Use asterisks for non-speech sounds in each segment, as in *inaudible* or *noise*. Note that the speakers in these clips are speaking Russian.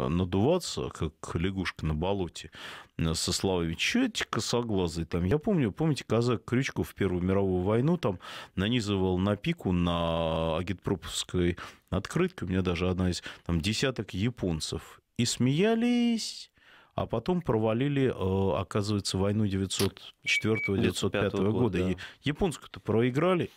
Э, надуваться, как лягушка на болоте, э, со словами «Чё эти косоглазые там?» Я помню, помните, казак Крючков в Первую мировую войну там нанизывал на пику на агитпроповской открытке, у меня даже одна из там десяток японцев, и смеялись, а потом провалили, э, оказывается, войну 904-905 года. года. Да. Японскую-то проиграли,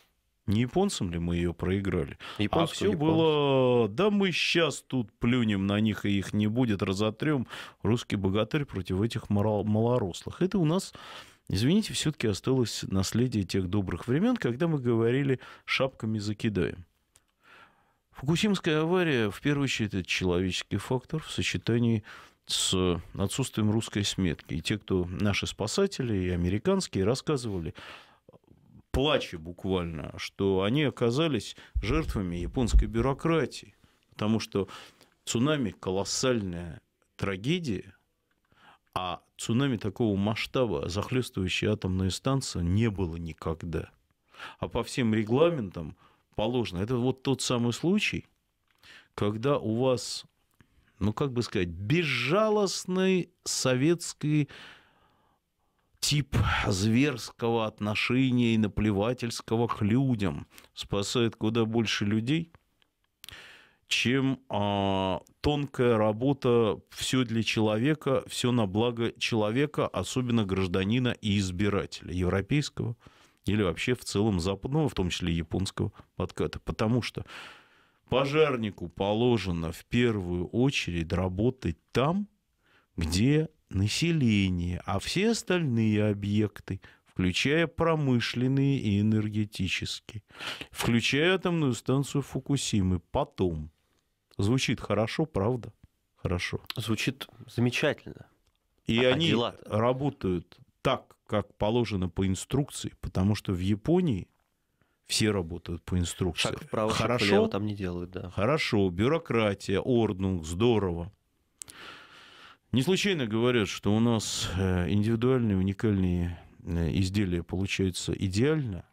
не японцам ли мы ее проиграли? Японскую, а все японцу. было, да мы сейчас тут плюнем на них, и их не будет, разотрем. Русский богатырь против этих малорослых. Это у нас, извините, все-таки осталось наследие тех добрых времен, когда мы говорили «шапками закидаем». Фукусимская авария, в первую очередь, это человеческий фактор в сочетании с отсутствием русской сметки. И те, кто наши спасатели, и американские, рассказывали – плаче буквально, что они оказались жертвами японской бюрократии, потому что цунами – колоссальная трагедия, а цунами такого масштаба, захлестывающей атомную станцию не было никогда. А по всем регламентам положено. Это вот тот самый случай, когда у вас, ну как бы сказать, безжалостный советский тип зверского отношения и наплевательского к людям спасает куда больше людей, чем а, тонкая работа все для человека, все на благо человека, особенно гражданина и избирателя европейского или вообще в целом западного, ну, в том числе японского подката. Потому что пожарнику положено в первую очередь работать там, где население, а все остальные объекты, включая промышленные и энергетические, включая атомную станцию Фукусимы, потом. Звучит хорошо, правда? Хорошо. Звучит замечательно. И а они дела-то? работают так, как положено по инструкции, потому что в Японии все работают по инструкции. Шаг вправо, хорошо, шаг влево там не делают, да. Хорошо, бюрократия, орднунг, здорово. Не случайно говорят, что у нас э, индивидуальные, уникальные э, изделия получаются идеально,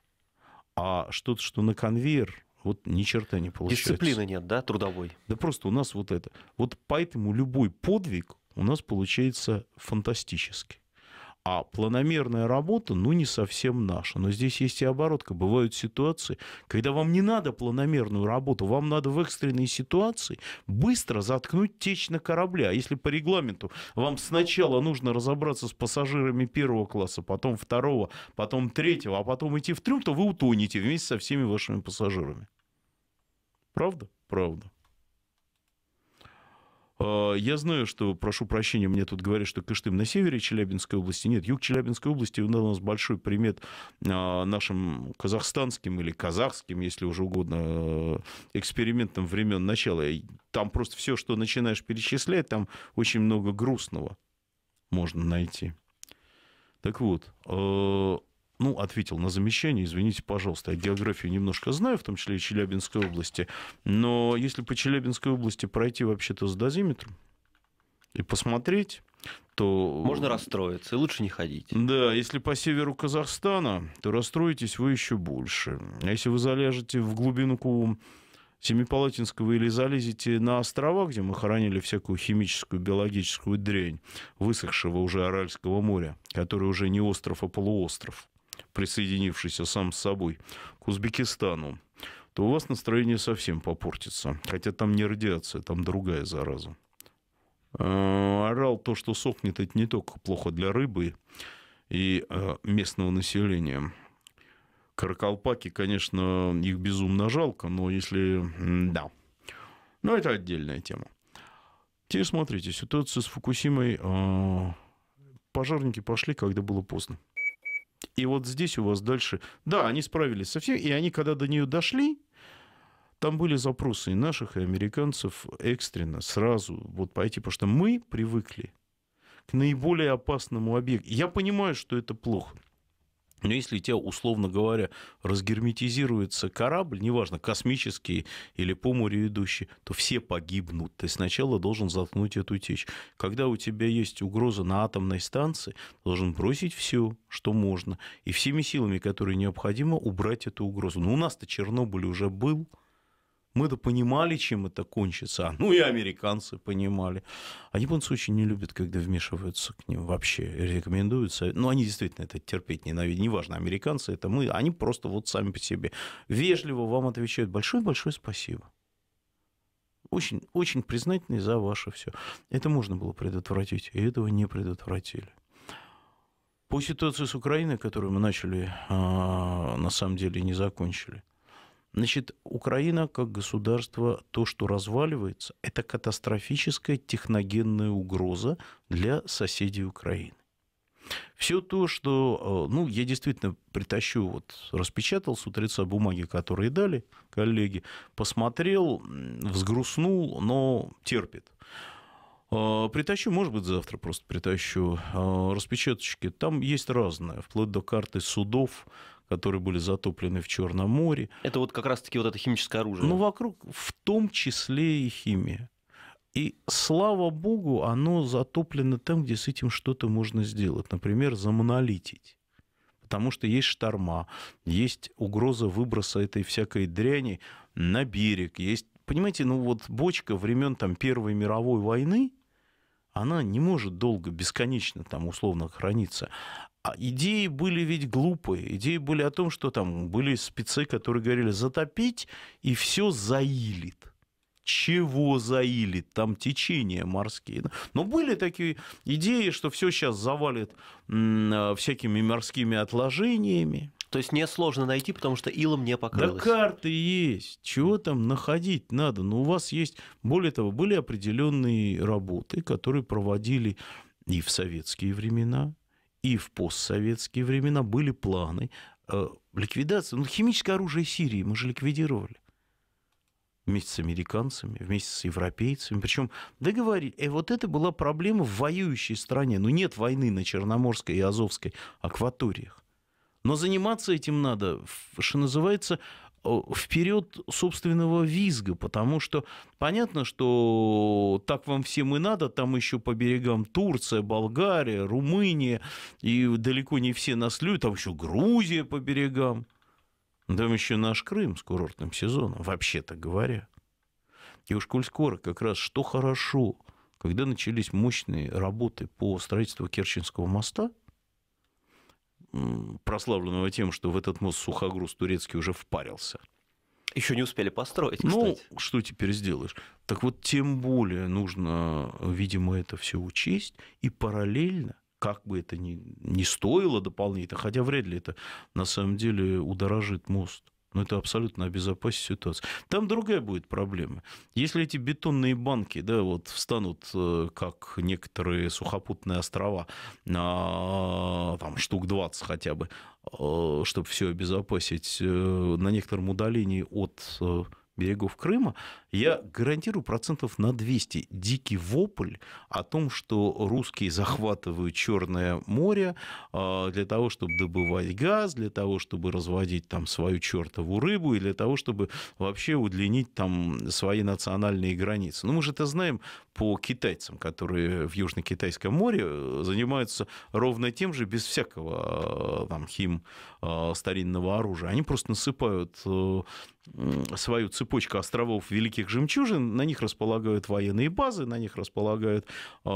а что-то, что на конвейер, вот ни черта не получается. Дисциплины нет, да, трудовой? Да просто у нас вот это. Вот поэтому любой подвиг у нас получается фантастически. А планомерная работа, ну, не совсем наша. Но здесь есть и оборотка. Бывают ситуации, когда вам не надо планомерную работу, вам надо в экстренной ситуации быстро заткнуть течь на корабле. А если по регламенту вам сначала нужно разобраться с пассажирами первого класса, потом второго, потом третьего, а потом идти в трюм, то вы утонете вместе со всеми вашими пассажирами. Правда? Правда. А, я знаю, что, прошу прощения, мне тут говорят, что Кыштым на севере Челябинской области. Нет, юг Челябинской области у нас большой примет а, нашим казахстанским или казахским, если уже угодно, э, экспериментам времен начала. Там просто все, что начинаешь перечислять, там очень много грустного можно найти. Так вот, а, ну, ответил на замечание, извините, пожалуйста, я географию немножко знаю, в том числе и Челябинской области, но если по Челябинской области пройти вообще-то с дозиметром и посмотреть, то... Можно расстроиться, и лучше не ходить. Да, если по северу Казахстана, то расстроитесь вы еще больше. А если вы залежете в глубинку Семипалатинского или залезете на острова, где мы хоронили всякую химическую, биологическую дрянь высохшего уже Аральского моря, который уже не остров, а полуостров, присоединившийся сам с собой, к Узбекистану, то у вас настроение совсем попортится. Хотя там не радиация, там другая зараза. А, орал то, что сохнет, это не только плохо для рыбы и а, местного населения. Каракалпаки, конечно, их безумно жалко, но если... Да. Но это отдельная тема. Теперь смотрите, ситуация с Фукусимой. А, пожарники пошли, когда было поздно. И вот здесь у вас дальше... Да, они справились со всем, и они, когда до нее дошли, там были запросы и наших, и американцев экстренно, сразу вот пойти, потому что мы привыкли к наиболее опасному объекту. Я понимаю, что это плохо. Но ну, если у тебя, условно говоря, разгерметизируется корабль, неважно, космический или по морю идущий, то все погибнут. Ты сначала должен заткнуть эту течь. Когда у тебя есть угроза на атомной станции, должен бросить все, что можно, и всеми силами, которые необходимо, убрать эту угрозу. Но ну, у нас-то Чернобыль уже был, мы-то понимали, чем это кончится. А ну и американцы понимали. А японцы очень не любят, когда вмешиваются к ним вообще. Рекомендуются. Ну, они действительно это терпеть ненавидят. Неважно, американцы это мы. Они просто вот сами по себе. Вежливо вам отвечают. Большое-большое спасибо. Очень, очень признательны за ваше все. Это можно было предотвратить, и этого не предотвратили. По ситуации с Украиной, которую мы начали, а, на самом деле не закончили. Значит, Украина как государство, то, что разваливается, это катастрофическая техногенная угроза для соседей Украины. Все то, что... Э, ну, я действительно притащу, вот распечатал с утреца бумаги, которые дали коллеги, посмотрел, взгрустнул, но терпит. Э, притащу, может быть, завтра просто притащу э, распечаточки. Там есть разное, вплоть до карты судов, которые были затоплены в Черном море. Это вот как раз-таки вот это химическое оружие. Ну, вокруг, в том числе и химия. И слава богу, оно затоплено там, где с этим что-то можно сделать. Например, замонолитить. Потому что есть шторма, есть угроза выброса этой всякой дряни на берег, есть Понимаете, ну вот бочка времен там Первой мировой войны, она не может долго, бесконечно там условно храниться. А идеи были ведь глупые. Идеи были о том, что там были спецы, которые говорили затопить, и все заилит. Чего заилит? Там течения морские. Но были такие идеи, что все сейчас завалит всякими морскими отложениями то есть несложно найти, потому что илом не покрылось. Да карты есть. Чего там находить надо? Но ну, у вас есть... Более того, были определенные работы, которые проводили и в советские времена, и в постсоветские времена. Были планы э, ликвидации. Ну, химическое оружие Сирии мы же ликвидировали вместе с американцами, вместе с европейцами. Причем договорились. И э, вот это была проблема в воюющей стране. Ну, нет войны на Черноморской и Азовской акваториях. Но заниматься этим надо, что называется, вперед собственного визга, потому что понятно, что так вам всем и надо, там еще по берегам Турция, Болгария, Румыния, и далеко не все нас любят, там еще Грузия по берегам, там еще наш Крым с курортным сезоном, вообще-то говоря. И уж коль скоро как раз что хорошо, когда начались мощные работы по строительству Керченского моста – прославленного тем, что в этот мост сухогруз турецкий уже впарился. Еще не успели построить, ну, кстати. Ну, что теперь сделаешь? Так вот, тем более нужно, видимо, это все учесть и параллельно как бы это ни, ни стоило дополнительно, хотя вряд ли это на самом деле удорожит мост. Ну это абсолютно обезопасит ситуацию. Там другая будет проблема. Если эти бетонные банки да, вот встанут, э, как некоторые сухопутные острова, там штук 20 хотя бы, э, чтобы все обезопасить э, на некотором удалении от берегов Крыма, я гарантирую процентов на 200 дикий вопль о том, что русские захватывают Черное море а, для того, чтобы добывать газ, для того, чтобы разводить там свою чертову рыбу и для того, чтобы вообще удлинить там свои национальные границы. Ну, мы же это знаем по китайцам, которые в Южно-Китайском море занимаются ровно тем же, без всякого а, там хим а, старинного оружия. Они просто насыпают э, свою цепочку островов Великих таких жемчужин, на них располагают военные базы, на них располагают э,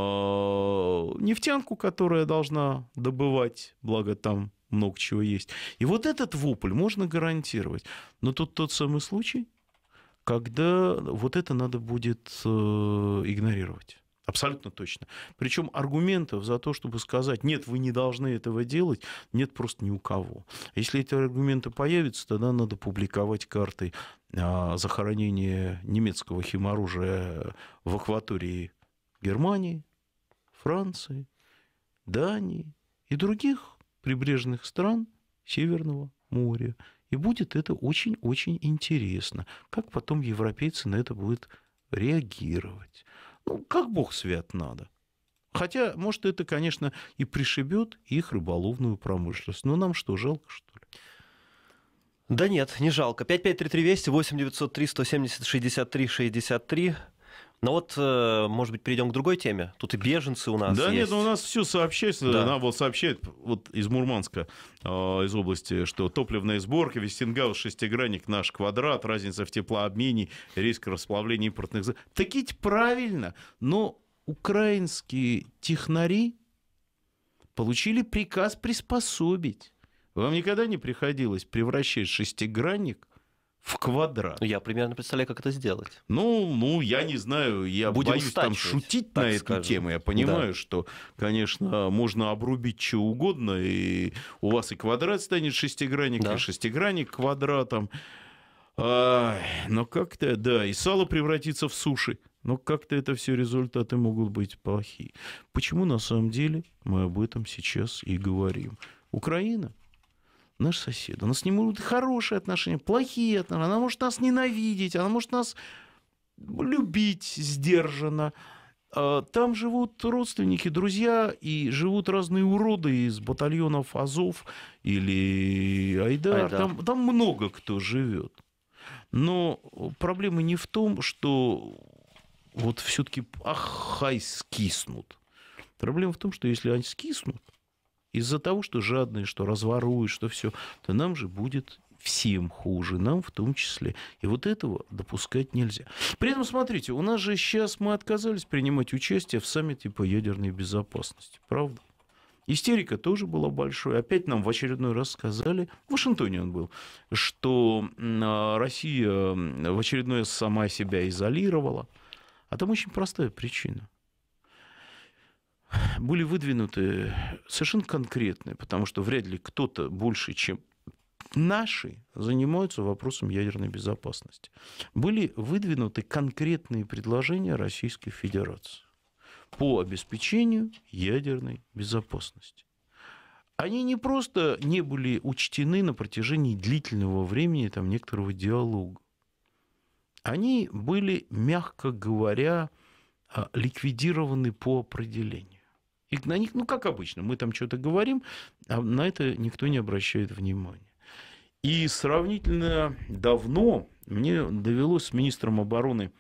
нефтянку, которая должна добывать, благо там много чего есть. И вот этот вопль можно гарантировать. Но тут тот самый случай, когда вот это надо будет э, игнорировать. Абсолютно точно. Причем аргументов за то, чтобы сказать, нет, вы не должны этого делать, нет просто ни у кого. Если эти аргументы появятся, тогда надо публиковать карты а, захоронения немецкого химоружия в акватории Германии, Франции, Дании и других прибрежных стран Северного моря. И будет это очень-очень интересно, как потом европейцы на это будут реагировать. Ну, как бог свят надо. Хотя, может, это, конечно, и пришибет их рыболовную промышленность. Но ну, нам что, жалко, что ли? Да нет, не жалко. 5533 Вести, 8 903 170 63 63. Но вот, э, может быть, перейдем к другой теме. Тут и беженцы у нас. Да, есть. нет, ну у нас все сообщает. Да. Нам вот сообщает вот из Мурманска, э, из области, что топливная сборка, Вестингаус, шестигранник, наш квадрат, разница в теплообмене, риск расплавления импортных... Так ведь правильно, но украинские технари получили приказ приспособить. Вам никогда не приходилось превращать шестигранник в квадрат. Я примерно представляю, как это сделать. Ну, ну, я не знаю, я Будем боюсь там шутить на эту скажем. тему. Я понимаю, да. что, конечно, можно обрубить что угодно, и у вас и квадрат станет шестигранник, да. и шестигранник квадратом. А, но как-то, да, и сало превратится в суши. Но как-то это все результаты могут быть плохие. Почему на самом деле мы об этом сейчас и говорим? Украина наш сосед. У нас с ним будут хорошие отношения, плохие отношения. Она может нас ненавидеть, она может нас любить сдержанно. А, там живут родственники, друзья, и живут разные уроды из батальонов Азов или Айдар. Айдар. Там, там много кто живет. Но проблема не в том, что вот все-таки ахай скиснут. Проблема в том, что если они скиснут, из-за того, что жадные, что разворуют, что все, то нам же будет всем хуже, нам в том числе. И вот этого допускать нельзя. При этом, смотрите, у нас же сейчас мы отказались принимать участие в саммите по ядерной безопасности, правда? Истерика тоже была большой. Опять нам в очередной раз сказали, в Вашингтоне он был, что а, Россия в очередной раз сама себя изолировала. А там очень простая причина были выдвинуты совершенно конкретные, потому что вряд ли кто-то больше, чем наши занимаются вопросом ядерной безопасности. Были выдвинуты конкретные предложения Российской Федерации по обеспечению ядерной безопасности. Они не просто не были учтены на протяжении длительного времени там, некоторого диалога. Они были, мягко говоря, а, ликвидированы по определению. И на них, ну, как обычно, мы там что-то говорим, а на это никто не обращает внимания. И сравнительно давно мне довелось с министром обороны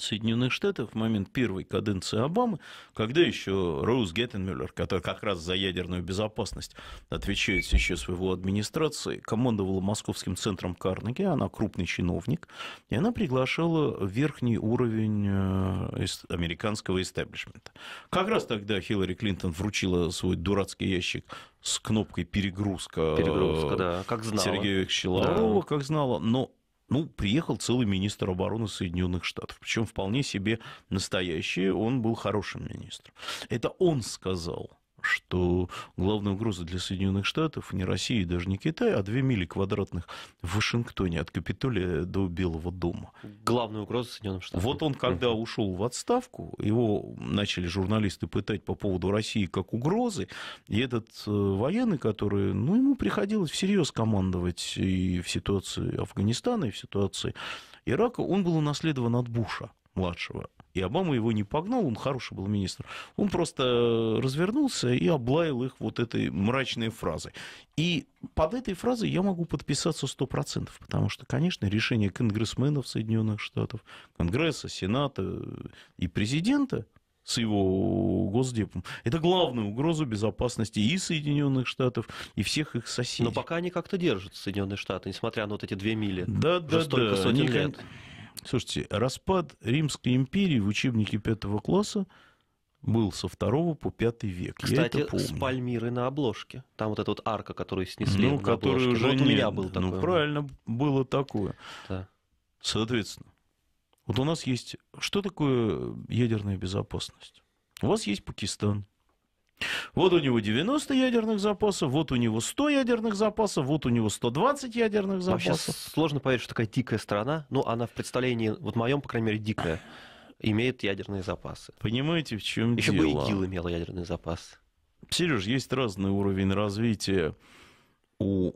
Соединенных Штатов в момент первой каденции Обамы, когда еще Роуз Геттенмюллер, который как раз за ядерную безопасность отвечает сейчас в его администрации, командовала Московским центром Карнеги, она крупный чиновник, и она приглашала верхний уровень э, американского истеблишмента. Как раз тогда Хиллари Клинтон вручила свой дурацкий ящик с кнопкой перегрузка, перегрузка э, да, как знала. Сергея Щелового, да. как знала, но ну, приехал целый министр обороны Соединенных Штатов, причем вполне себе настоящий, он был хорошим министром. Это он сказал – что главная угроза для Соединенных Штатов не Россия и даже не Китай, а две мили квадратных в Вашингтоне от Капитолия до Белого дома. Главная угроза Соединенных Штатов. Вот он, когда ушел в отставку, его начали журналисты пытать по поводу России как угрозы, и этот э, военный, который, ну, ему приходилось всерьез командовать и в ситуации Афганистана, и в ситуации Ирака, он был унаследован от Буша младшего. И Обама его не погнал, он хороший был министр. Он просто э, развернулся и облаял их вот этой мрачной фразой. И под этой фразой я могу подписаться 100%, потому что, конечно, решение конгрессменов Соединенных Штатов, Конгресса, Сената э, и президента с его госдепом. Это главная угроза безопасности и Соединенных Штатов, и всех их соседей. Но пока они как-то держат Соединенные Штаты, несмотря на вот эти две мили. Да, да, да. Они, лет. Слушайте, распад Римской империи в учебнике пятого класса был со второго по пятый век. Кстати, Я это помню. с Пальмиры на обложке. Там вот эта вот арка, которую снесли ну, на обложке. Уже ну, вот нет. у меня был такой. Ну, правильно, было такое. Да. Соответственно, вот у нас есть... Что такое ядерная безопасность? У вас есть Пакистан, вот у него 90 ядерных запасов, вот у него 100 ядерных запасов, вот у него 120 ядерных запасов. Вообще сложно поверить, что такая дикая страна, но ну, она в представлении, вот в моем, по крайней мере, дикая, имеет ядерные запасы. Понимаете, в чем Еще дело? Еще бы ИГИЛ имела ядерный запас. Сереж, есть разный уровень развития у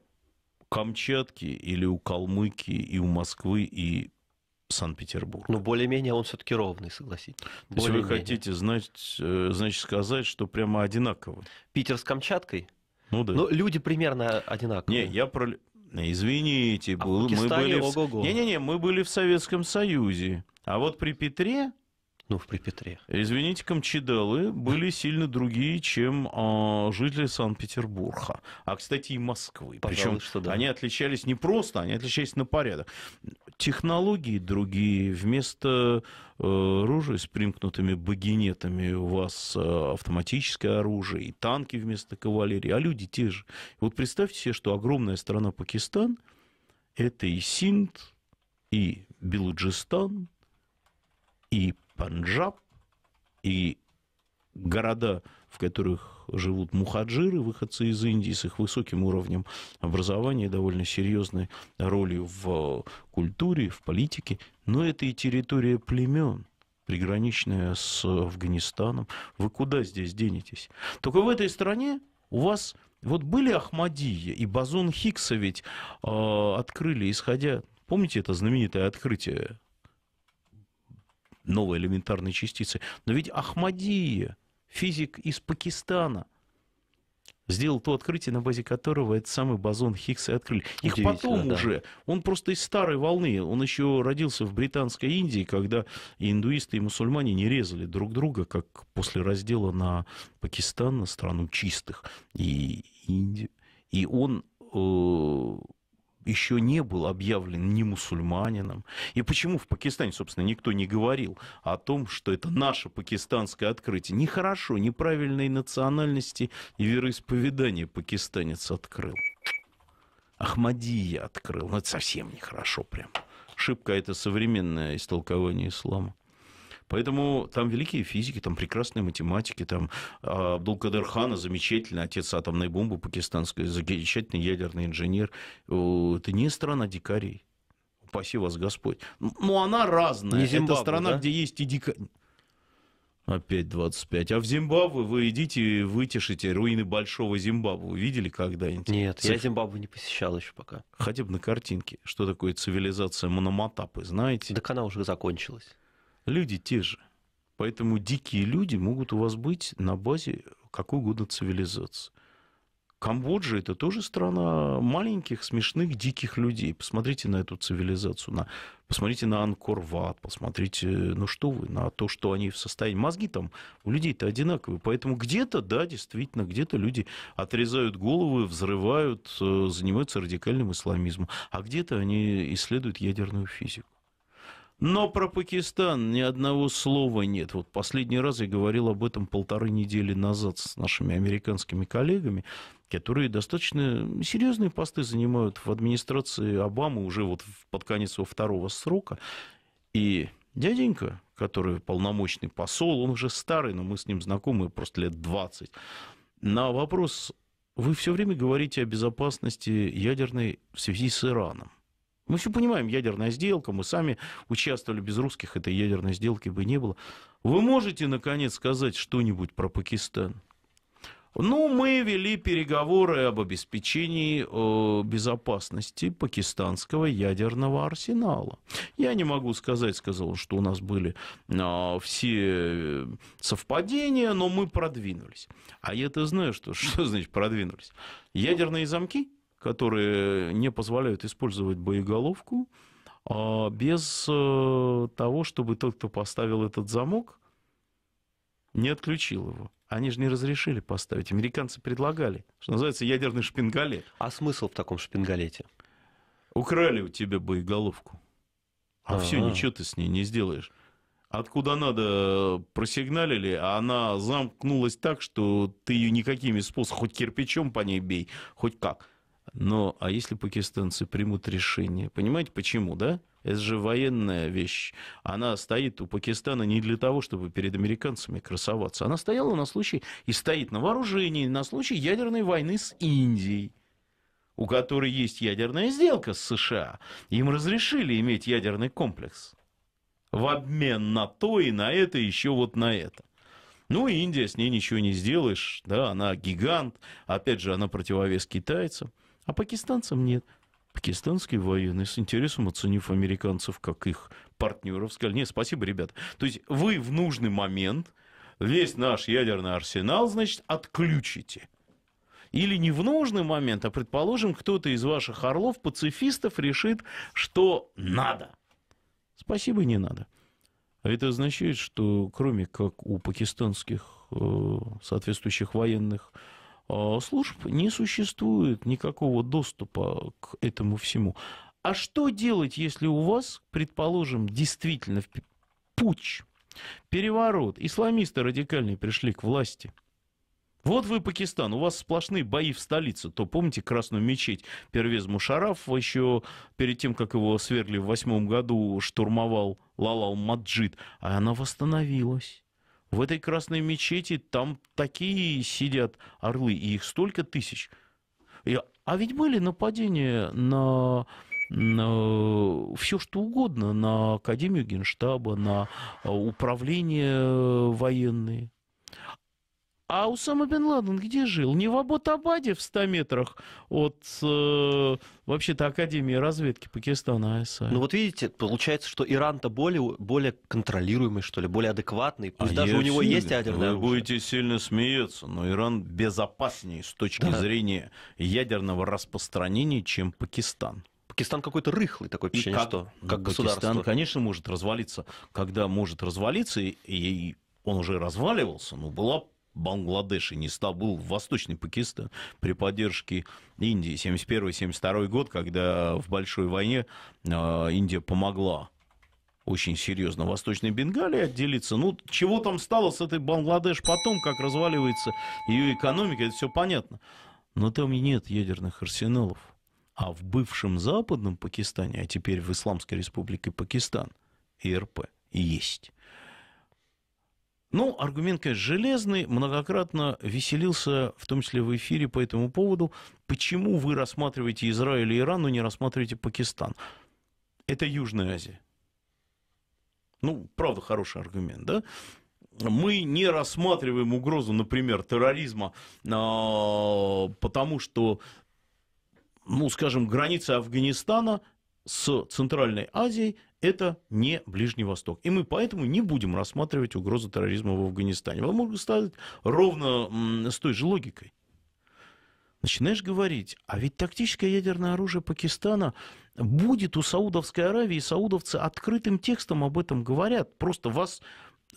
Камчатки или у Калмыкии и у Москвы и Санкт-Петербург. Ну, более-менее он все-таки ровный, согласитесь. То есть вы хотите, знать, э, значит, сказать, что прямо одинаково? Питер с Камчаткой? Ну да. Но ну, люди примерно одинаковые. Не, я про... Извините, а был, мы были... В... Не-не-не, мы были в Советском Союзе. А вот при Петре ну, в при Извините, камчедалы были сильно другие, чем э, жители Санкт-Петербурга, а, кстати, и Москвы. Причем да. они отличались не просто, они отличались на порядок. Технологии другие, вместо э, оружия с примкнутыми багинетами у вас э, автоматическое оружие, и танки вместо кавалерии, а люди те же. Вот представьте себе, что огромная страна Пакистан, это и Синд, и Белуджистан, и Панджаб и города, в которых живут мухаджиры, выходцы из Индии, с их высоким уровнем образования, довольно серьезной ролью в культуре, в политике. Но это и территория племен, приграничная с Афганистаном. Вы куда здесь денетесь? Только в этой стране у вас вот были Ахмадия и Базон Хикса ведь э, открыли, исходя... Помните это знаменитое открытие новые элементарной частицы. Но ведь Ахмадия, физик из Пакистана, сделал то открытие, на базе которого этот самый бозон Хиггса открыли. Их потом да. уже, он просто из старой волны, он еще родился в Британской Индии, когда индуисты и мусульмане не резали друг друга, как после раздела на Пакистан, на страну чистых, и Индию. И он э, еще не был объявлен не мусульманином. И почему в Пакистане, собственно, никто не говорил о том, что это наше пакистанское открытие. Нехорошо, неправильной национальности и вероисповедания пакистанец открыл. Ахмадия открыл. Ну, это совсем нехорошо прям. Шибко это современное истолкование ислама. Поэтому там великие физики, там прекрасные математики, там а, абдул Хана замечательный отец атомной бомбы пакистанской, замечательный ядерный инженер. Это не страна дикарей. Упаси вас Господь. Но ну, ну, она разная. Не Зимбабве, Это страна, да? где есть и Дикари. Опять 25. А в Зимбабве вы идите и вытешите руины Большого Зимбабве. Видели когда-нибудь? Нет, Циф... я Зимбабве не посещал еще пока. Хотя бы на картинке. Что такое цивилизация Мономатапы, знаете? Так она уже закончилась. Люди те же. Поэтому дикие люди могут у вас быть на базе какой угодно цивилизации. Камбоджа это тоже страна маленьких, смешных, диких людей. Посмотрите на эту цивилизацию, на, посмотрите на Анкорват, посмотрите, ну что вы, на то, что они в состоянии. Мозги там у людей-то одинаковые, поэтому где-то, да, действительно, где-то люди отрезают головы, взрывают, э, занимаются радикальным исламизмом, а где-то они исследуют ядерную физику. Но про Пакистан ни одного слова нет. Вот последний раз я говорил об этом полторы недели назад с нашими американскими коллегами, которые достаточно серьезные посты занимают в администрации Обамы уже вот под конец его второго срока. И дяденька, который полномочный посол, он уже старый, но мы с ним знакомы просто лет 20, на вопрос, вы все время говорите о безопасности ядерной в связи с Ираном. Мы все понимаем, ядерная сделка, мы сами участвовали, без русских этой ядерной сделки бы не было. Вы можете, наконец, сказать что-нибудь про Пакистан? Ну, мы вели переговоры об обеспечении э, безопасности пакистанского ядерного арсенала. Я не могу сказать, сказал, что у нас были а, э, все совпадения, но мы продвинулись. А я-то знаю, что, *laughs* что значит продвинулись. Ядерные замки – которые не позволяют использовать боеголовку а, без э, того, чтобы тот, кто поставил этот замок, не отключил его. Они же не разрешили поставить. Американцы предлагали. Что называется ядерный шпингалет. А смысл в таком шпингалете? Украли у тебя боеголовку. А, а, -а, -а. все, ничего ты с ней не сделаешь. Откуда надо, э, просигналили, а она замкнулась так, что ты ее никакими способами, хоть кирпичом по ней бей, хоть как. Но а если пакистанцы примут решение? Понимаете, почему, да? Это же военная вещь. Она стоит у Пакистана не для того, чтобы перед американцами красоваться. Она стояла на случай и стоит на вооружении на случай ядерной войны с Индией у которой есть ядерная сделка с США. Им разрешили иметь ядерный комплекс в обмен на то и на это, и еще вот на это. Ну, Индия, с ней ничего не сделаешь, да, она гигант, опять же, она противовес китайцам а пакистанцам нет. Пакистанские военные, с интересом оценив американцев как их партнеров, сказали, нет, спасибо, ребята. То есть вы в нужный момент весь наш ядерный арсенал, значит, отключите. Или не в нужный момент, а, предположим, кто-то из ваших орлов, пацифистов, решит, что надо. Спасибо, не надо. А это означает, что кроме как у пакистанских э, соответствующих военных а, служб не существует никакого доступа к этому всему. А что делать, если у вас, предположим, действительно путь, переворот, исламисты радикальные пришли к власти? Вот вы Пакистан, у вас сплошные бои в столице. То помните Красную мечеть Первез Мушараф еще перед тем, как его свергли в восьмом году, штурмовал Лалал Маджид, а она восстановилась. В этой красной мечети там такие сидят орлы, и их столько тысяч. И, а ведь были нападения на, на все что угодно, на Академию Генштаба, на а, управление э, военные. А Усама бен Ладен где жил? Не в Абутабаде в 100 метрах от, э, вообще-то, Академии разведки Пакистана АСА. Ну вот видите, получается, что Иран-то более, более контролируемый, что ли, более адекватный. А пусть а даже у него сильно, есть ядерное Вы оружие. будете сильно смеяться, но Иран безопаснее с точки да. зрения ядерного распространения, чем Пакистан. Пакистан какой-то рыхлый такой впечатление, как, что ну, как государство. Пакистан, конечно, может развалиться, когда может развалиться, и, и он уже разваливался, но была Бангладеш и не стал, был Восточный Пакистан при поддержке Индии. 71-72 год, когда в Большой войне а, Индия помогла очень серьезно Восточной Бенгалии отделиться. Ну, чего там стало с этой Бангладеш потом, как разваливается ее экономика, это все понятно. Но там нет ядерных арсеналов. А в бывшем западном Пакистане, а теперь в Исламской республике Пакистан, ИРП, есть. Ну, аргумент, конечно, железный, многократно веселился, в том числе в эфире по этому поводу, почему вы рассматриваете Израиль и Иран, но не рассматриваете Пакистан. Это Южная Азия. Ну, правда, хороший аргумент, да? мы не рассматриваем угрозу, например, терроризма, а, потому что, ну, скажем, границы Афганистана с Центральной Азией, это не Ближний Восток. И мы поэтому не будем рассматривать угрозу терроризма в Афганистане. Вам могут ставить ровно с той же логикой. Начинаешь говорить, а ведь тактическое ядерное оружие Пакистана будет у Саудовской Аравии, и саудовцы открытым текстом об этом говорят. Просто вас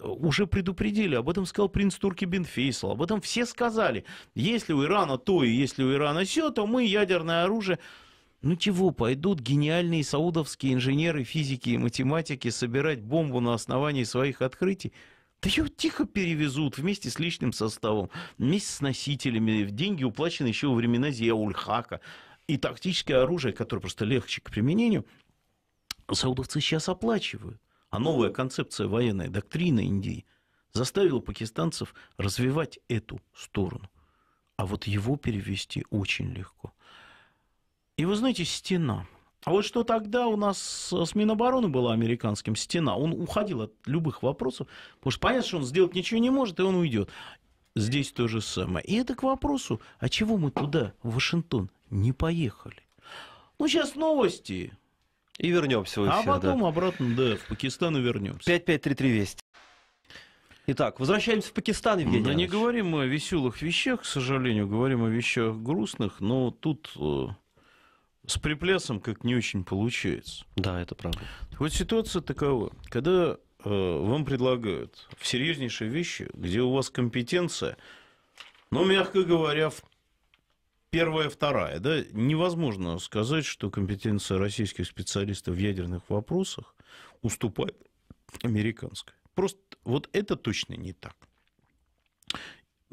э, уже предупредили, об этом сказал принц Турки Бен Фейсал, об этом все сказали. Если у Ирана то и если у Ирана все, то мы ядерное оружие ну чего, пойдут гениальные саудовские инженеры физики и математики собирать бомбу на основании своих открытий? Да ее тихо перевезут вместе с личным составом, вместе с носителями. Деньги уплачены еще во времена Зияульхака. И тактическое оружие, которое просто легче к применению, саудовцы сейчас оплачивают. А новая концепция военной доктрины Индии заставила пакистанцев развивать эту сторону. А вот его перевести очень легко – и вы знаете, стена. А вот что тогда у нас с Минобороны была американским стена, он уходил от любых вопросов, потому что понятно, что он сделать ничего не может, и он уйдет. Здесь то же самое. И это к вопросу, а чего мы туда, в Вашингтон, не поехали? Ну, сейчас новости. И вернемся в а эфир, А потом да. обратно, да, в Пакистан и вернемся. 5533 Вести. Итак, возвращаемся в Пакистан, Евгений. Да Ильич. не говорим мы о веселых вещах, к сожалению, говорим о вещах грустных, но тут э, с приплесом как не очень получается. Да, это правда. Вот ситуация такова. Когда э, вам предлагают в серьезнейшие вещи, где у вас компетенция, ну, мягко говоря, первая, вторая, да, невозможно сказать, что компетенция российских специалистов в ядерных вопросах уступает американской. Просто вот это точно не так.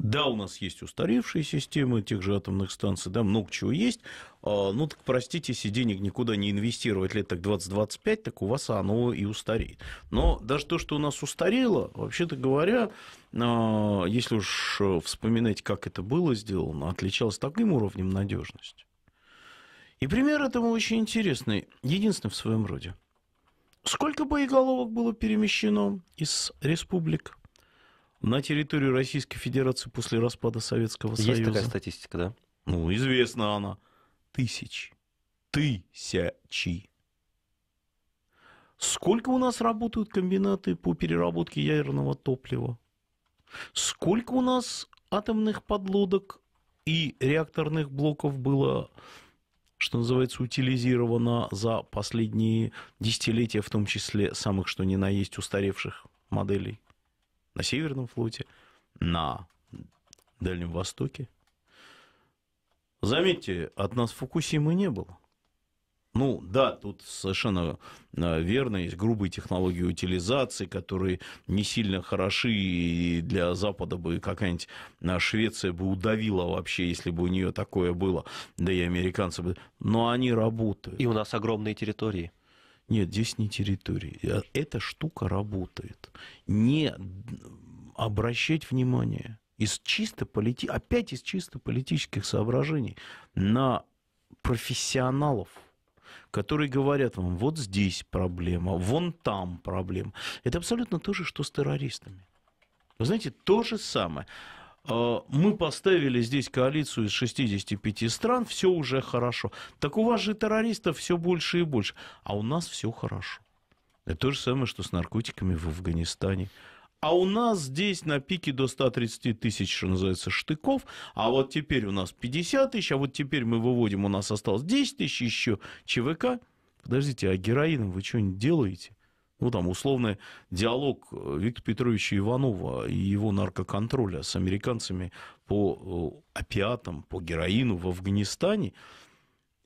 Да, у нас есть устаревшие системы тех же атомных станций, да, много чего есть. А, ну, так простите, если денег никуда не инвестировать лет так 20-25, так у вас оно и устареет. Но даже то, что у нас устарело, вообще-то говоря, а, если уж э, вспоминать, как это было сделано, отличалось таким уровнем надежности. И пример этому очень интересный, единственный в своем роде. Сколько боеголовок было перемещено из республик на территорию Российской Федерации после распада Советского Есть Союза. Есть такая статистика, да? Ну, известна она. Тысяч. Тысячи. Сколько у нас работают комбинаты по переработке ядерного топлива? Сколько у нас атомных подлодок и реакторных блоков было, что называется, утилизировано за последние десятилетия, в том числе самых что ни на есть устаревших моделей? на Северном флоте, на Дальнем Востоке. Заметьте, от нас Фукусимы не было. Ну, да, тут совершенно э, верно, есть грубые технологии утилизации, которые не сильно хороши, и для Запада бы какая-нибудь э, Швеция бы удавила вообще, если бы у нее такое было, да и американцы бы, но они работают. И у нас огромные территории. Нет, здесь не территория. А эта штука работает. Не обращать внимание из чисто полити... опять из чисто политических соображений на профессионалов, которые говорят вам, вот здесь проблема, вон там проблема. Это абсолютно то же, что с террористами. Вы знаете, то же самое. А, мы поставили здесь коалицию из 65 стран, все уже хорошо. Так у вас же террористов все больше и больше, а у нас все хорошо. Это то же самое, что с наркотиками в Афганистане. А у нас здесь на пике до 130 тысяч, что называется, штыков. А вот теперь у нас 50 тысяч, а вот теперь мы выводим, у нас осталось 10 тысяч еще ЧВК. Подождите, а героином вы что-нибудь делаете? ну, там, условно, диалог э, Виктора Петровича Иванова и его наркоконтроля с американцами по э, опиатам, по героину в Афганистане,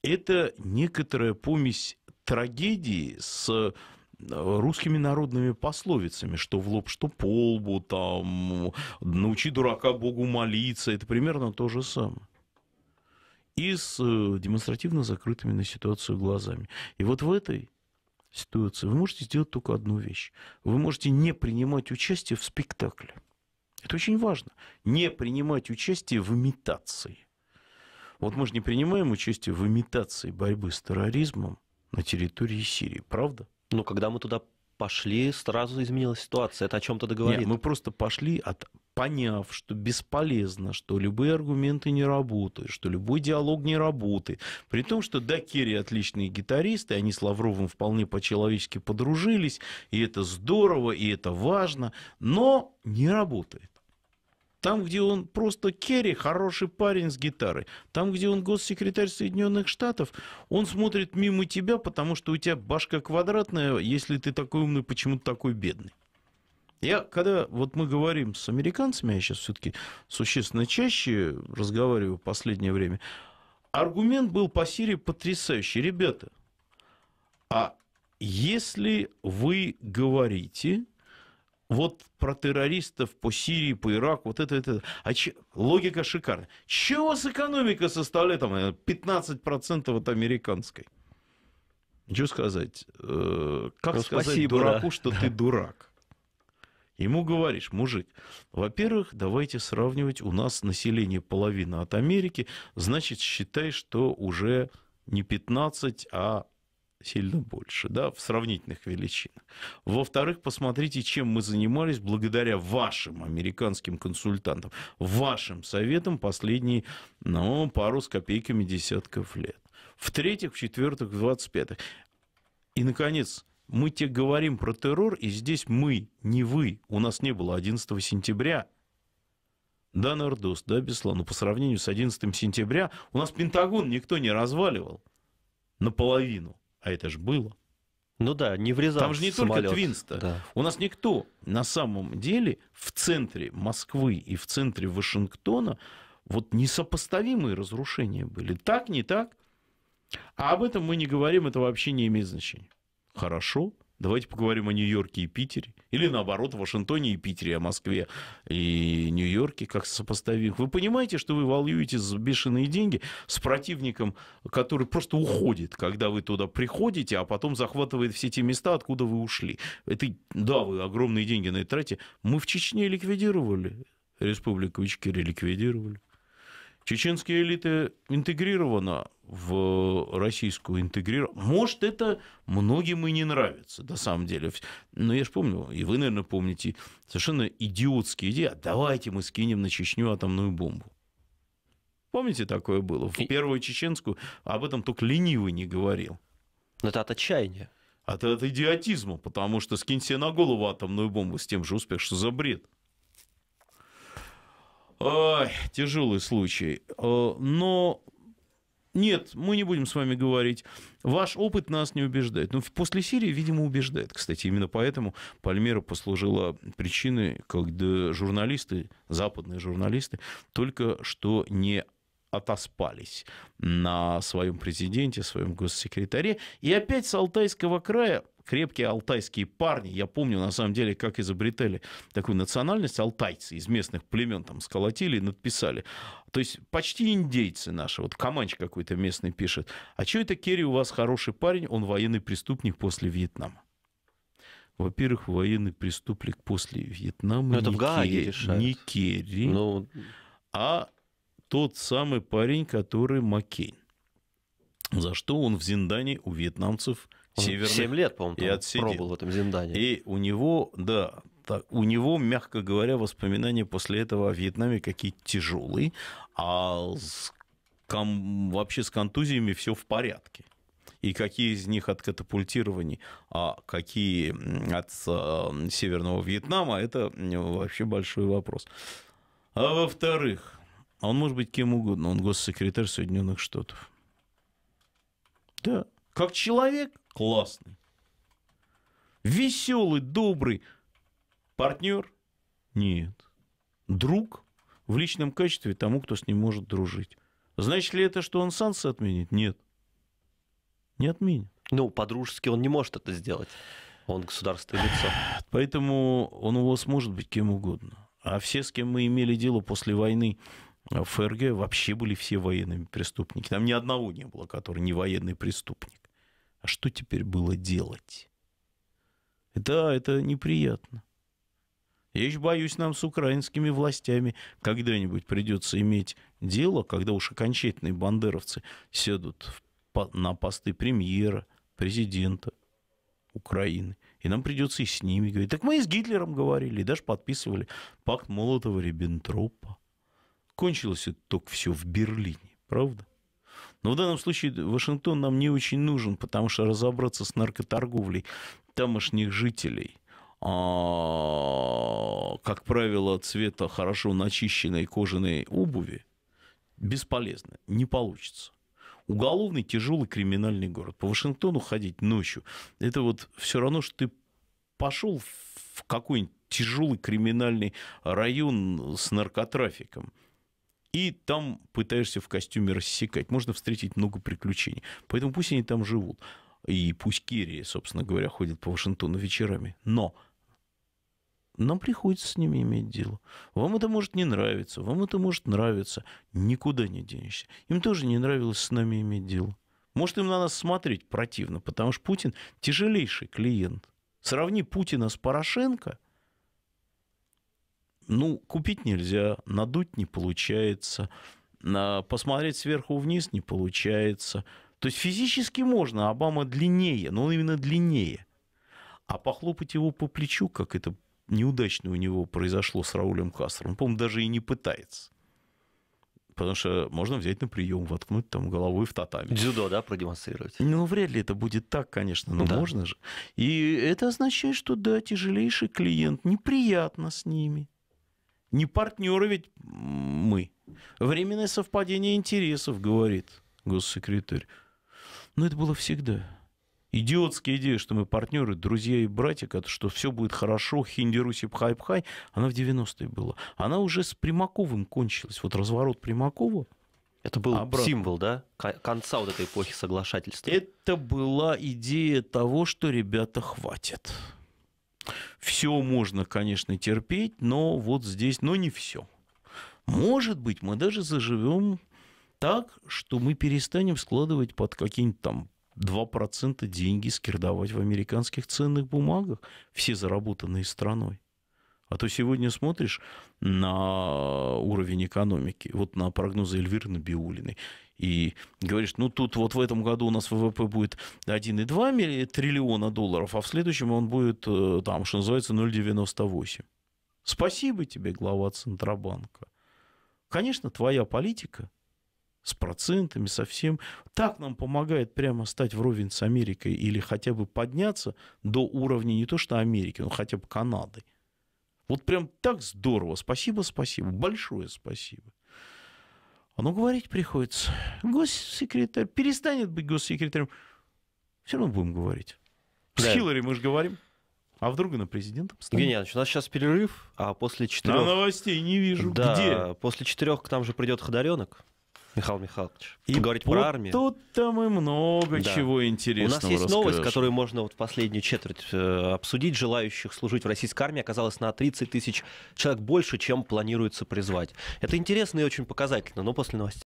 это некоторая помесь трагедии с э, русскими народными пословицами, что в лоб, что по лбу, там, научи дурака Богу молиться, это примерно то же самое. И с демонстративно закрытыми на ситуацию глазами. И вот в этой ситуации, вы можете сделать только одну вещь. Вы можете не принимать участие в спектакле. Это очень важно. Не принимать участие в имитации. Вот мы же не принимаем участие в имитации борьбы с терроризмом на территории Сирии, правда? Но когда мы туда пошли, сразу изменилась ситуация. Это о чем-то договорит. Нет, мы просто пошли от поняв, что бесполезно, что любые аргументы не работают, что любой диалог не работает. При том, что да, Керри отличные гитаристы, они с Лавровым вполне по-человечески подружились, и это здорово, и это важно, но не работает. Там, где он просто Керри, хороший парень с гитарой. Там, где он госсекретарь Соединенных Штатов, он смотрит мимо тебя, потому что у тебя башка квадратная, если ты такой умный, почему ты такой бедный. Я, когда вот мы говорим с американцами, я сейчас все-таки существенно чаще разговариваю в последнее время, аргумент был по Сирии потрясающий. Ребята, а если вы говорите, вот про террористов по Сирии, по Ираку, вот это, это. А че, логика шикарная. Чего с вас экономика составляет там, 15% от американской? Ничего сказать. Э, как ну, сказать спасибо, дураку, да. что да. ты дурак? Ему говоришь, мужик, во-первых, давайте сравнивать, у нас население половина от Америки, значит, считай, что уже не 15, а сильно больше, да, в сравнительных величинах. Во-вторых, посмотрите, чем мы занимались благодаря вашим американским консультантам, вашим советам последние, ну, пару с копейками десятков лет. В-третьих, в-четвертых, в-двадцать-пятых. И, наконец, мы тебе говорим про террор, и здесь мы, не вы. У нас не было 11 сентября. Да, Нордос, да, Беслан, но по сравнению с 11 сентября у нас Пентагон никто не разваливал наполовину – а это же было. Ну да, не врезался Там же не самолет. только Твинста. Да. У нас никто на самом деле в центре Москвы и в центре Вашингтона вот несопоставимые разрушения были. Так, не так. А об этом мы не говорим, это вообще не имеет значения. Хорошо. Давайте поговорим о Нью-Йорке и Питере. Или наоборот, о Вашингтоне и Питере, о Москве и Нью-Йорке, как сопоставим. Вы понимаете, что вы волнуете за бешеные деньги с противником, который просто уходит, когда вы туда приходите, а потом захватывает все те места, откуда вы ушли. Это, да, вы огромные деньги на это тратите. Мы в Чечне ликвидировали. Республику Ичкерия ликвидировали. Чеченские элиты интегрирована в российскую интегрировать. Может, это многим и не нравится, на самом деле. Но я же помню, и вы, наверное, помните, совершенно идиотские идеи. «А давайте мы скинем на Чечню атомную бомбу. Помните, такое было? В Первую Чеченскую а об этом только ленивый не говорил. Но это от отчаяния. От, от идиотизма, потому что скинь себе на голову атомную бомбу с тем же успехом, что за бред. Ой, тяжелый случай. Э, но нет, мы не будем с вами говорить, ваш опыт нас не убеждает. Но ну, после Сирии, видимо, убеждает. Кстати, именно поэтому Пальмира послужила причиной, когда журналисты, западные журналисты, только что не отоспались на своем президенте, своем госсекретаре. И опять с Алтайского края крепкие алтайские парни. Я помню, на самом деле, как изобретали такую национальность алтайцы из местных племен, там, сколотили и надписали. То есть почти индейцы наши. Вот Каманч какой-то местный пишет. А что это Керри у вас хороший парень, он военный преступник после Вьетнама? Во-первых, военный преступник после Вьетнама Но ну, это не, в Гааге Керри, не Керри, Но... Ну, а тот самый парень, который Маккейн. За что он в Зиндане у вьетнамцев Северный. 7 лет, по-моему, и отсидел. пробыл в этом Зиндане. И у него, да, так, у него, мягко говоря, воспоминания после этого о Вьетнаме какие тяжелые, а с, ком, вообще с контузиями все в порядке. И какие из них от катапультирований, а какие от э, Северного Вьетнама, это вообще большой вопрос. А во-вторых, а он может быть кем угодно, он госсекретарь Соединенных Штатов. Да, как человек – классный, веселый, добрый партнер? Нет. Друг в личном качестве тому, кто с ним может дружить. Значит ли это, что он санкции отменит? Нет. Не отменит. Ну, по-дружески он не может это сделать. Он государственное лицо. Поэтому он у вас может быть кем угодно. А все, с кем мы имели дело после войны в ФРГ, вообще были все военными преступниками. Там ни одного не было, который не военный преступник. А что теперь было делать? Да, это неприятно. Я еще боюсь, нам с украинскими властями когда-нибудь придется иметь дело, когда уж окончательные бандеровцы седут на посты премьера, президента Украины. И нам придется и с ними говорить. Так мы и с Гитлером говорили, и даже подписывали пакт Молотова-Риббентропа. Кончилось это только все в Берлине, правда? Но в данном случае Вашингтон нам не очень нужен, потому что разобраться с наркоторговлей тамошних жителей а, – как правило, цвета хорошо начищенной кожаной обуви, бесполезно, не получится. Уголовный, тяжелый криминальный город. По Вашингтону ходить ночью, это вот все равно, что ты пошел в какой-нибудь тяжелый криминальный район с наркотрафиком – и там пытаешься в костюме рассекать. Можно встретить много приключений. Поэтому пусть они там живут. И пусть Керри, собственно говоря, ходит по Вашингтону вечерами. Но нам приходится с ними иметь дело. Вам это может не нравиться, вам это может нравиться. Никуда не денешься. Им тоже не нравилось с нами иметь дело. Может, им на нас смотреть противно, потому что Путин тяжелейший клиент. Сравни Путина с Порошенко – ну, купить нельзя, надуть не получается, посмотреть сверху вниз не получается. То есть физически можно, Обама длиннее, но он именно длиннее. А похлопать его по плечу, как это неудачно у него произошло с Раулем Кастром, он, по-моему, даже и не пытается. Потому что можно взять на прием, воткнуть там головой в татами. Дзюдо, да, продемонстрировать? Ну, вряд ли это будет так, конечно, но да. можно же. И это означает, что, да, тяжелейший клиент, неприятно с ними. Не партнеры ведь мы. Временное совпадение интересов, говорит госсекретарь. Но это было всегда. Идиотская идея, что мы партнеры, друзья и братья, что все будет хорошо, хиндеруси пхай-пхай, она в 90-е была. Она уже с Примаковым кончилась. Вот разворот Примакова это был обратно. символ, да, конца вот этой эпохи соглашательства. Это была идея того, что ребята хватит. Все можно, конечно, терпеть, но вот здесь, но не все. Может быть, мы даже заживем так, что мы перестанем складывать под какие-нибудь там 2% деньги скирдовать в американских ценных бумагах, все заработанные страной. А то сегодня смотришь на уровень экономики, вот на прогнозы Эльвиры Набиулиной, и говоришь, ну тут вот в этом году у нас ВВП будет 1,2 триллиона долларов, а в следующем он будет э, там, что называется, 0,98. Спасибо тебе, глава Центробанка. Конечно, твоя политика с процентами, со всем, так нам помогает прямо стать вровень с Америкой или хотя бы подняться до уровня не то что Америки, но хотя бы Канады. Вот прям так здорово. Спасибо, спасибо. Большое спасибо. Оно а ну, говорить приходится. Госсекретарь перестанет быть госсекретарем. Все равно будем говорить. С Хиллари мы же говорим. А вдруг она президентом станет? Евгений Ильич, у нас сейчас перерыв, а после четырех... А новостей не вижу. Да, Где? после четырех к нам же придет Ходоренок. Михаил Михайлович. И говорить вот про армию. Тут-то мы много да. чего интересного. У нас есть расскажешь. новость, которую можно вот в последнюю четверть э, обсудить. Желающих служить в российской армии оказалось на 30 тысяч человек больше, чем планируется призвать. Это интересно и очень показательно, но после новостей.